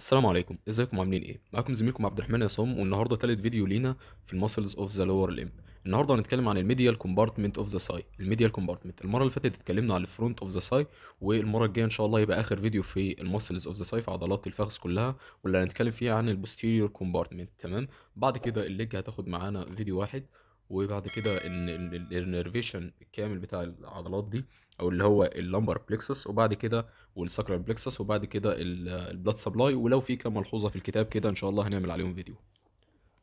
السلام عليكم ازيكم عاملين ايه معاكم زميلكم عبد الرحمن عصام والنهارده ثالث فيديو لينا في الماسلز اوف ذا لور ليمب النهارده هنتكلم عن الميديال كومبارتمنت اوف ذا ساي الميديال كومبارتمنت المره اللي فاتت اتكلمنا عن الفرونت اوف ذا ساي والمره الجايه ان شاء الله يبقى اخر فيديو في الماسلز اوف ذا ساي في عضلات الفخذ كلها واللي هنتكلم فيه عن البوستيريور كومبارتمنت تمام بعد كده الليج هتاخد معانا فيديو واحد وبعد كده ان الانرفيشن الكامل بتاع العضلات دي او اللي هو اللمبر بلكسس وبعد كده والساكرال بلكسس وبعد كده البلاد سبلاي ولو في كام ملحوظه في الكتاب كده ان شاء الله هنعمل عليهم فيديو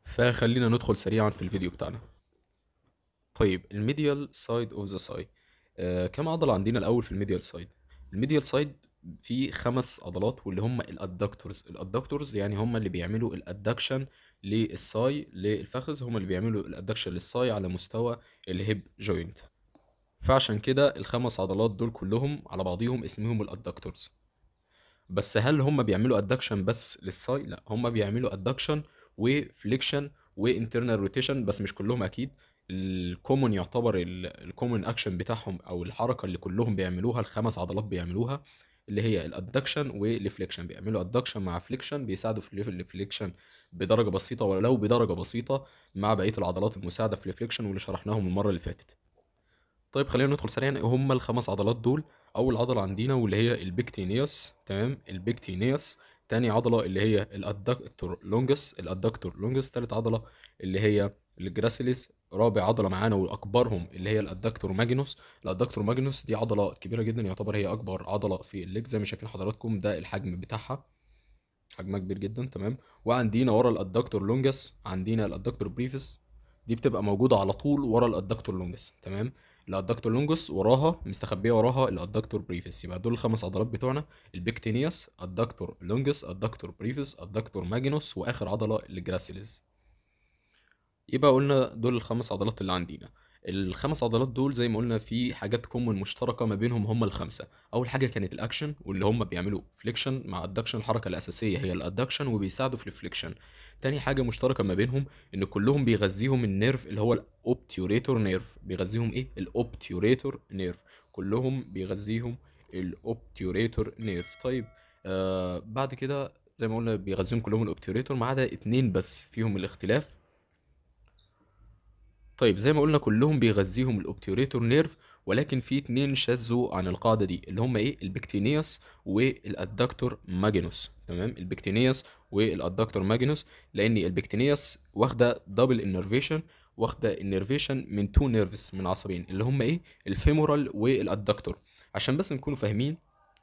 فخلينا ندخل سريعا في الفيديو بتاعنا طيب الميديال سايد اوف ذا سايد كم عضله عندنا الاول في الميديال سايد الميديال سايد في خمس عضلات واللي هم الادكتورز الادكتورز يعني هم اللي بيعملوا الادكشن للساي للفخذ هم اللي بيعملوا الادكشن للساي على مستوى الهيب جوينت فعشان كده الخمس عضلات دول كلهم على بعضيهم اسمهم الادكتورز بس هل هم بيعملوا ادكشن بس للساي لا هم بيعملوا ادكشن وفليكشن وانترنال روتيشن بس مش كلهم اكيد الكومون يعتبر الكومون اكشن بتاعهم او الحركه اللي كلهم بيعملوها الخمس عضلات بيعملوها اللي هي الادكشن والفليكشن بيعملوا ادكشن مع فليكشن بيساعدوا في الفليكشن بدرجه بسيطه ولو بدرجه بسيطه مع بقيه العضلات المساعده في الفليكشن واللي شرحناهم المره اللي فاتت طيب خلينا ندخل سريعا هم الخمس عضلات دول اول عضله عندنا واللي هي البيكتينيوس تمام البيكتينيوس تاني عضله اللي هي الادكتور لونجس الادكتور لونجس تالت عضله اللي هي الجراسيليس رابع عضله معانا واكبرهم اللي هي الادكتور ماجنوس الادكتور ماجنوس دي عضله كبيره جدا يعتبر هي اكبر عضله في الليج زي ما شايفين حضراتكم ده الحجم بتاعها حجمها كبير جدا تمام وعندينا ورا الادكتور لونجس عندنا الادكتور بريفس دي بتبقى موجوده على طول ورا الادكتور لونجس تمام الادكتور لونجس وراها مستخبيه وراها الادكتور بريفس يبقى دول الخمس عضلات بتوعنا البيكتينيوس الادكتور لونجس الادكتور بريفس الادكتور ماجنوس واخر عضله الجراسيلز يبقى قلنا دول الخمس عضلات اللي عندنا الخمس عضلات دول زي ما قلنا في حاجات كومن مشتركه ما بينهم هم الخمسه اول حاجه كانت الاكشن واللي هم بيعملوا فليكشن مع ادكشن الحركه الاساسيه هي الادكشن وبيساعدوا في الفليكشن تاني حاجه مشتركه ما بينهم ان كلهم بيغذيهم النيرف اللي هو الاوبتيوريتور نيرف بيغذيهم ايه الاوبتيوريتور نيرف كلهم بيغذيهم الاوبتيوريتور نيرف طيب آه بعد كده زي ما قلنا بيغذيهم كلهم الاوبتيوريتور ما عدا اتنين بس فيهم الاختلاف طيب زي ما قلنا كلهم بيغذيهم الاوبتيوريتور نيرف ولكن في اتنين شاذوا عن القاعده دي اللي هم ايه البكتينيوس والادكتور ماجنوس تمام البكتينيوس والادكتور ماجنوس لان البكتينيوس واخده دبل انرفيشن واخده انرفيشن من تو نيرفز من عصبين اللي هم ايه الفيمورال والادكتور عشان بس نكون فاهمين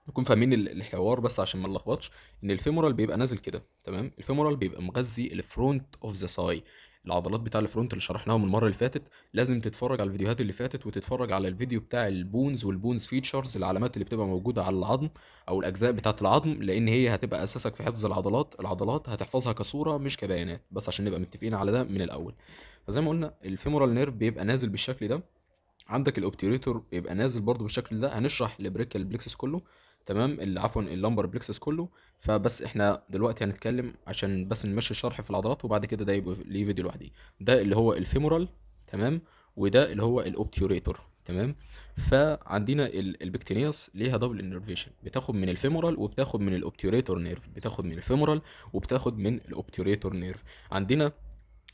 نكون فاهمين الحوار بس عشان ما نلخبطش ان الفيمورال بيبقى نازل كده تمام الفيمورال بيبقى مغذي الفرونت اوف ذا ساي العضلات بتاع الفرونت اللي شرحناهم المره اللي فاتت لازم تتفرج على الفيديوهات اللي فاتت وتتفرج على الفيديو بتاع البونز والبونز فيتشرز العلامات اللي بتبقى موجوده على العظم او الاجزاء بتاعه العظم لان هي هتبقى اساسك في حفظ العضلات العضلات هتحفظها كصوره مش كبيانات بس عشان نبقى متفقين على ده من الاول فزي ما قلنا الفيمورال نيرف بيبقى نازل بالشكل ده عندك الاوبتيريتور بيبقى نازل برضو بالشكل ده هنشرح البريكال بلكسس كله تمام اللي عفوا اللمبر بلكسس كله فبس احنا دلوقتي هنتكلم عشان بس نمشي الشرح في العضلات وبعد كده ده يبقى ليه فيديو لوحدي ده اللي هو الفيمورال تمام وده اللي هو الاوبتيوريتور تمام فعندنا البكتينياس ليها دبل انرفيشن بتاخد من الفيمورال وبتاخد من الاوبتيوريتور نيرف بتاخد من الفيمورال وبتاخد من الاوبتيوريتور نيرف عندنا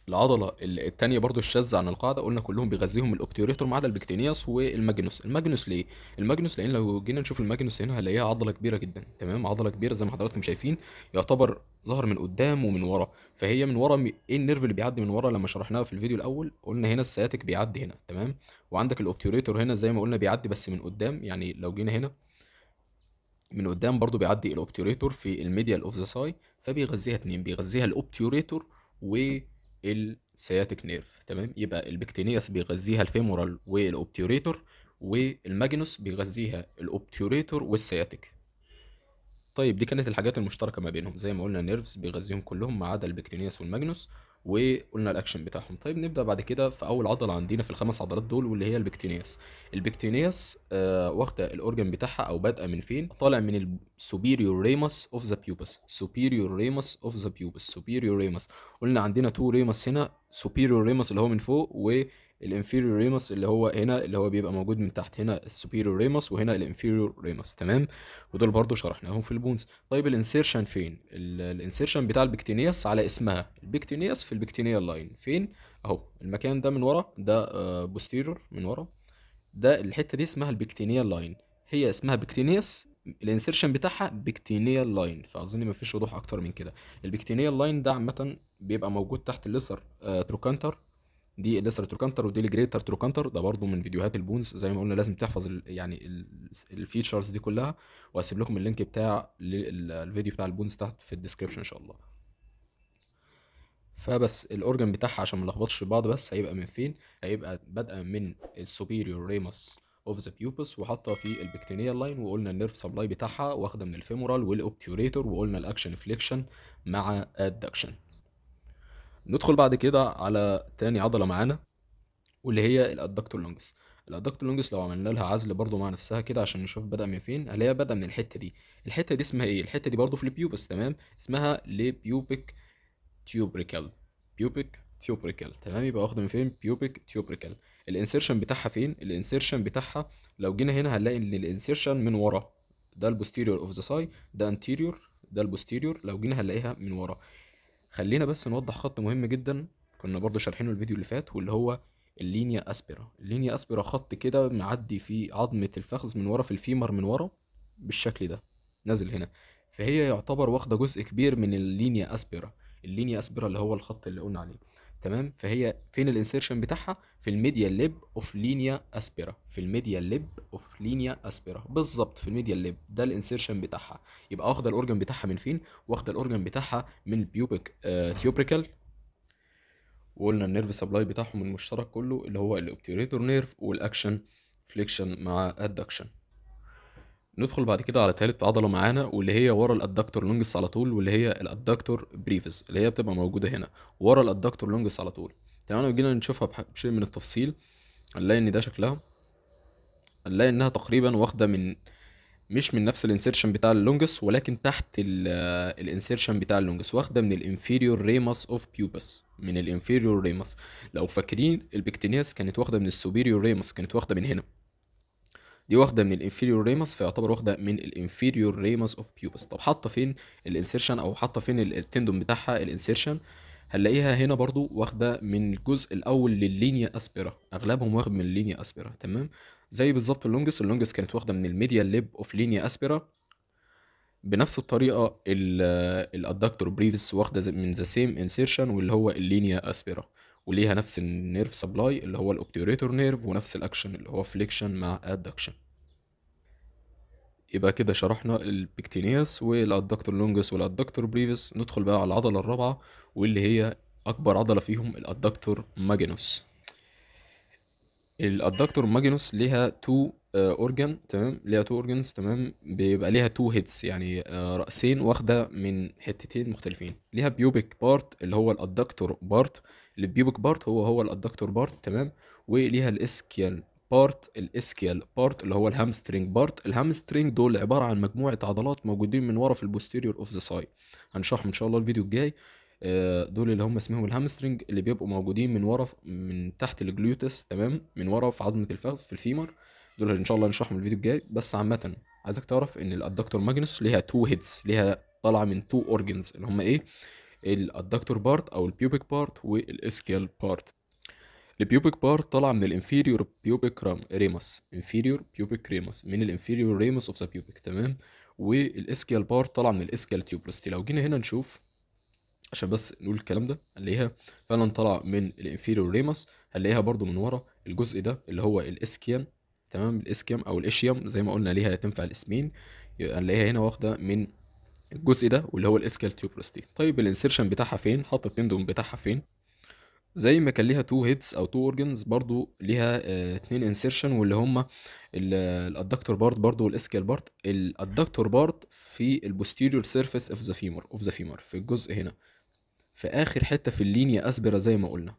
العضله الثانيه برضو الشاذه عن القاعده قلنا كلهم بيغذيهم الاوبتيوريتور ما عدا البكتينياس والماجنوس الماجنوس ليه الماجنوس لان لو جينا نشوف الماجنوس هنا هنلاقيها عضله كبيره جدا تمام عضله كبيره زي ما حضراتكم شايفين يعتبر ظهر من قدام ومن ورا فهي من ورا ايه النيرف اللي بيعدي من ورا لما شرحناها في الفيديو الاول قلنا هنا السياتيك بيعدي هنا تمام وعندك الاوبتيوريتور هنا زي ما قلنا بيعدي بس من قدام يعني لو جينا هنا من قدام برضو بيعدي الاوبتيوريتور في الميديال اوف ذا ساي فبيغذيها اتنين بيغذيها الاوبتيوريتور و السياتيك نيرف تمام يبقى البكتينياس بيغذيها الفيمورال والاوبتيوريتور والماجنوس بيغذيها الاوبتيوريتور والسياتيك طيب دي كانت الحاجات المشتركه ما بينهم زي ما قلنا نيرفز بيغذيهم كلهم ما عدا البكتينياس والماجنوس وقلنا الاكشن بتاعهم طيب نبدا بعد كده في اول عضله عندنا في الخمس عضلات دول واللي هي البكتينياس البكتينياس آه واخده الاورجن بتاعها او بادئه من فين طالع من السوبيريور ريموس اوف ذا بيوبس سوبيريور ريموس اوف ذا بيوبس سوبيريور ريموس قلنا عندنا تو ريموس هنا سوبيريور ريموس اللي هو من فوق و الانفيريور ريموس اللي هو هنا اللي هو بيبقى موجود من تحت هنا السوبيريور ريموس وهنا الانفيريور ريموس تمام ودول برضو شرحناهم في البونز طيب الانسيرشن فين الانسيرشن بتاع البكتينياس على اسمها البكتينياس في البكتينيا لاين فين اهو المكان ده من ورا ده بوستيريور آه، من ورا ده الحته دي اسمها البكتينيا لاين هي اسمها بكتينياس الانسيرشن بتاعها بكتينيال لاين فاظن مفيش وضوح اكتر من كده البكتينيال لاين ده عامه بيبقى موجود تحت الليسر آه تروكانتر دي الليسر تروكانتر ودي الجريتر تروكانتر ده برضو من فيديوهات البونز زي ما قلنا لازم تحفظ الـ يعني الفيتشرز دي كلها واسيب لكم اللينك بتاع الفيديو بتاع البونز تحت في الديسكربشن ان شاء الله فبس الاورجن بتاعها عشان ما نلخبطش بعض بس هيبقى من فين هيبقى بادئه من السوبيريور ريموس اوف ذا بيوبس وحاطه في البكتينيال لاين وقلنا النيرف سبلاي بتاعها واخده من الفيمورال والاوبتيوريتور وقلنا الاكشن فليكشن مع الدكشن ندخل بعد كده على تاني عضله معانا واللي هي الادكتور لونجس الادكتور لونجس لو عملنا لها عزل برضو مع نفسها كده عشان نشوف بدأ من فين هي بدأ من الحته دي الحته دي اسمها ايه الحته دي برضو في البيوبس تمام اسمها لبيوبيك تيوبريكال بيوبيك تيوبريكال تمام يبقى واخده من فين بيوبيك تيوبريكال الانسيرشن بتاعها فين الانسيرشن بتاعها لو جينا هنا هنلاقي ان الانسيرشن من ورا ده البوستيريور اوف ذا ساي ده انتيريور ده البوستيريور لو جينا هنلاقيها من ورا خلينا بس نوضح خط مهم جدا كنا برضو شارحينه الفيديو اللي فات واللي هو اللينيا اسبرا اللينيا اسبرا خط كده معدي في عظمة الفخذ من ورا في الفيمر من ورا بالشكل ده نازل هنا فهي يعتبر واخدة جزء كبير من اللينيا اسبرا اللينيا اسبرا اللي هو الخط اللي قلنا عليه تمام فهي فين الانسيرشن بتاعها في الميديا ليب اوف لينيا اسبيرا في الميديا ليب اوف لينيا اسبيرا بالظبط في الميديا ليب ده الانسيرشن بتاعها يبقى واخده الاورجن بتاعها من فين واخده الاورجن بتاعها من البيوبيك آه تيوبريكال وقلنا النيرف سبلاي بتاعهم المشترك كله اللي هو الاوبتيريتور نيرف والاكشن فليكشن مع ادكشن ندخل بعد كده على تالت عضلة معانا واللي هي ورا الادكتور لونجس على طول واللي هي الادكتور بريفس اللي هي بتبقى موجودة هنا ورا الادكتور لونجس على طول تمام لو جينا نشوفها بشيء من التفصيل هنلاقي ان ده شكلها هنلاقي انها تقريبا واخدة من مش من نفس الانسيرشن بتاع اللونجس ولكن تحت الانسيرشن بتاع اللونجس واخده من الانفيريور ريموس اوف بيوبس من الانفيريور ريموس لو فاكرين البكتينياس كانت واخده من السوبيريور ريموس كانت واخده من هنا دي واخده من الانفيريور ريموس فيعتبر واخده من الانفيريور ريموس اوف بيوبس طب حاطه فين الانسيرشن او حاطه فين التندون بتاعها الانسيرشن هنلاقيها هنا برضو واخده من الجزء الاول لللينيا اسبرا اغلبهم واخد من اللينيا اسبرا تمام زي بالظبط اللونجس اللونجس كانت واخده من الميديا ليب اوف لينيا اسبرا بنفس الطريقه الادكتور بريفس واخده من ذا سيم انسيرشن واللي هو اللينيا اسبرا وليها نفس النيرف سبلاي اللي هو الاوبتيوريتور نيرف ونفس الاكشن اللي هو فليكشن مع ادكشن يبقى كده شرحنا البكتينياس والادكتور لونجس والادكتور بريفس ندخل بقى على العضله الرابعه واللي هي اكبر عضله فيهم الادكتور ماجنوس الادكتور ماجنوس ليها تو اورجان آه، تمام ليها تو اورجانز تمام بيبقى ليها تو هيدز يعني آه، راسين واخده من حتتين مختلفين ليها بيوبيك بارت اللي هو الادكتور بارت البيوبك بارت هو هو الادكتور بارت تمام وليها الاسكيال بارت الاسكيال بارت اللي هو الهامسترينج بارت الهامسترينج دول عباره عن مجموعه عضلات موجودين من ورا في البوستيريور اوف ذا ساي هنشرحهم ان شاء الله الفيديو الجاي آه، دول اللي هم اسمهم الهامسترينج اللي بيبقوا موجودين من ورا من تحت الجلوتس تمام من ورا في عظمه الفخذ في الفيمر دول ان شاء الله هنشرحهم الفيديو الجاي بس عامه عايزك تعرف ان الادكتور ماجنوس ليها تو هيدز ليها طالعه من تو اورجنز اللي هم ايه الادكتور بارت او البيوبيك بارت والاسكيال بارت البيوبيك بارت طالعه من الانفيريور بيوبيك ريموس انفيريور بيوبيك ريموس من الانفيريور ريموس اوف ذا بيوبيك تمام والاسكيال بارت طالعه من الاسكيال تيوبلستي لو جينا هنا نشوف عشان بس نقول الكلام ده هنلاقيها فعلا طالعه من الانفيريور ريموس هنلاقيها برضو من ورا الجزء ده اللي هو الاسكيان تمام الاسكيام او الاشيام زي ما قلنا ليها تنفع الاسمين هنلاقيها هنا واخده من الجزء ده واللي هو الاسكال تيوبرستي طيب الانسيرشن بتاعها فين حط التندون بتاعها فين زي ما كان ليها تو هيدز او تو اورجنز برضو ليها آه، اتنين انسيرشن واللي هما الادكتور بارت برضو والاسكال بارت الادكتور بارت في البوستيريور سيرفيس اوف ذا فيمر اوف ذا فيمر في الجزء هنا في اخر حته في اللينيا اسبرا زي ما قلنا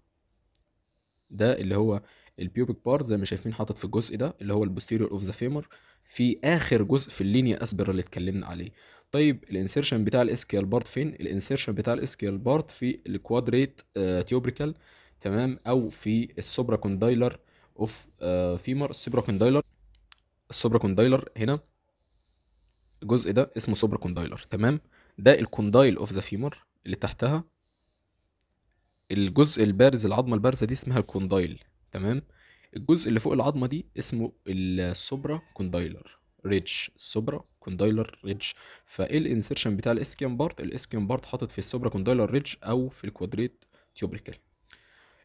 ده اللي هو البيوبيك بارت زي ما شايفين حاطط في الجزء ده اللي هو البوستيريور اوف ذا فيمر في اخر جزء في اللينيا اسبرا اللي اتكلمنا عليه طيب الانسيرشن بتاع الاسكيال بارت فين الانسيرشن بتاع الاسكيال بارت في الكوادريت آه، تيوبريكال تمام او في السوبرا كوندايلر اوف فيمر السوبرا كوندايلر السوبرا كوندايلر هنا الجزء ده اسمه سوبرا كوندايلر تمام ده الكوندايل اوف ذا فيمر اللي تحتها الجزء البارز العظمه البارزه دي اسمها الكوندايل تمام الجزء اللي فوق العظمه دي اسمه السوبرا كوندايلر ريدج السوبرا كوندايلر ريدج فايه الانسرشن بتاع الاسكيان بارت الاسكيان بارت حاطط في السوبرا كوندايلر ريدج او في الكوادريت تيوبريكال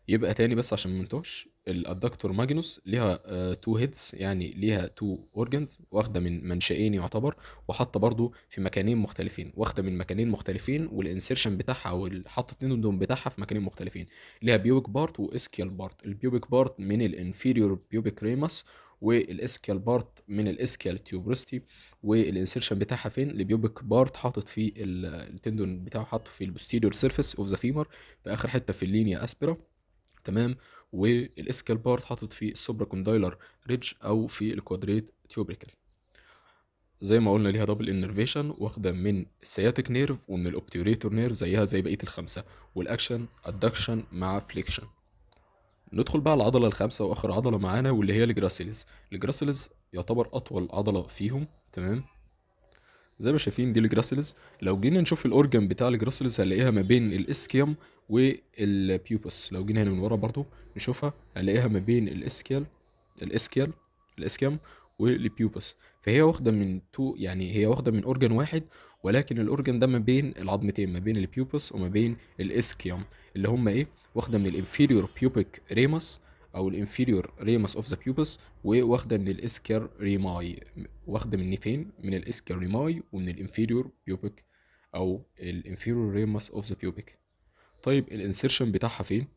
يبقى تاني بس عشان ما نتوهش الادكتور ماجنوس ليها تو آه، هيدز يعني ليها تو اورجنز واخده من منشئين يعتبر وحاطه برضو في مكانين مختلفين واخده من مكانين مختلفين والانسيرشن بتاعها او حاطه التندون بتاعها في مكانين مختلفين ليها بيوبيك بارت واسكيال بارت البيوبيك بارت من الانفيريور بيوبيك ريماس والاسكيال بارت من الاسكيال تيوبرستي والانسيرشن بتاعها فين البيوبيك بارت حاطط في التندون بتاعه حاطه في البوستيريور سيرفيس اوف ذا فيمر في اخر حته في اللينيا اسبرا تمام والاسكال بارت حاطط في السوبرا كوندايلر ريدج او في الكوادريت تيوبريكال زي ما قلنا ليها دبل انرفيشن واخده من السياتيك نيرف ومن الاوبتيوريتور نيرف زيها زي بقيه الخمسه والاكشن ادكشن مع فليكشن ندخل بقى العضله الخامسه واخر عضله معانا واللي هي الجراسيلز الجراسيلز يعتبر اطول عضله فيهم تمام زي ما شايفين دي الجراسلز لو جينا نشوف الاورجن بتاع الجراسلز هنلاقيها ما بين الاسكيوم والبيوبس لو جينا هنا من ورا برضو نشوفها هنلاقيها ما بين الاسكيال الاسكيال الاسكيوم والبيوبس فهي واخده من تو يعني هي واخده من اورجن واحد ولكن الاورجن ده ما بين العظمتين ما بين البيوبس وما بين الاسكيوم اللي هم ايه واخده من الانفيريور بيوبيك ريموس او الانفيريور ريموس اوف ذا بيوبس وواخده من الاسكر ريماي واخده من فين من الاسكر ريماي ومن الانفيريور بيوبيك او الانفيريور ريموس اوف ذا بيوبيك طيب الانسرشن بتاعها فين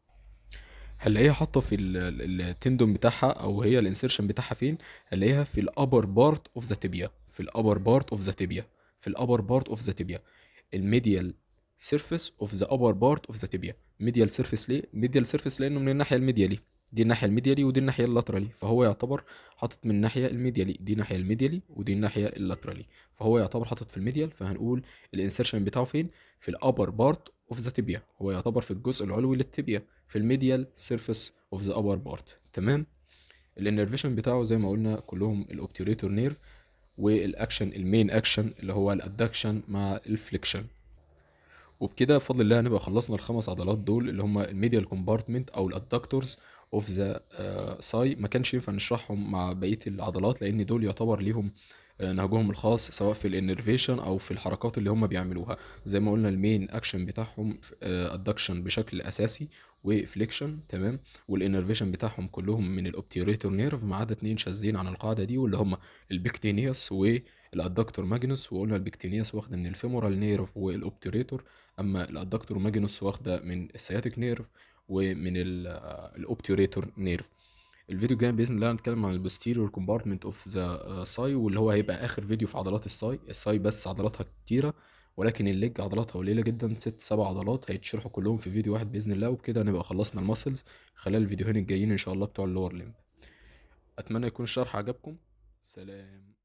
هنلاقيها حاطه في التندوم بتاعها او هي الانسرشن بتاعها فين هنلاقيها في الابر بارت اوف ذا تيبيا في الابر بارت اوف ذا تيبيا في الابر بارت اوف ذا تيبيا الميديال سيرفيس اوف ذا ابر بارت اوف ذا تيبيا ميديال سيرفيس ليه ميديال سيرفيس لانه من الناحيه الميديالي دي الناحية الميديالي ودي الناحية اللاترالي فهو يعتبر حاطط من الناحية الميديالي دي الناحية الميديالي ودي الناحية اللاترالي فهو يعتبر حاطط في الميديال فهنقول الانسرشن بتاعه فين في الابر بارت اوف ذا تيبيا هو يعتبر في الجزء العلوي للتيبيا في الميديال سيرفيس اوف ذا ابر بارت تمام الانرفيشن بتاعه زي ما قلنا كلهم الاوبتيوريتور نيرف والاكشن المين اكشن اللي هو الادكشن مع الفليكشن وبكده بفضل الله هنبقى خلصنا الخمس عضلات دول اللي هما الميديال كومبارتمنت او الادكتورز اوف ذا ساي ما كانش ينفع نشرحهم مع بقيه العضلات لان دول يعتبر ليهم آه، نهجهم الخاص سواء في الانرفيشن او في الحركات اللي هم بيعملوها زي ما قلنا المين اكشن بتاعهم ادكشن آه، بشكل اساسي وفليكشن تمام والانرفيشن بتاعهم كلهم من الاوبتيوريتور نيرف ما عدا اتنين شاذين عن القاعده دي واللي هم البكتينيوس والادكتور ماجنوس وقلنا البكتينيوس واخده من الفيمورال نيرف والاوبتيوريتور اما الادكتور ماجنوس واخده من السياتيك نيرف ومن الاوبتيوريتور آه، نيرف الفيديو الجاي باذن الله هنتكلم عن البوستيريور كومبارتمنت اوف ذا ساي واللي هو هيبقى اخر فيديو في عضلات الساي الساي بس عضلاتها كتيره ولكن الليج عضلاتها قليله جدا ست سبع عضلات هيتشرحوا كلهم في فيديو واحد باذن الله وبكده هنبقى خلصنا الماسلز خلال الفيديوهين الجايين ان شاء الله بتوع اللور ليمب اتمنى يكون الشرح عجبكم سلام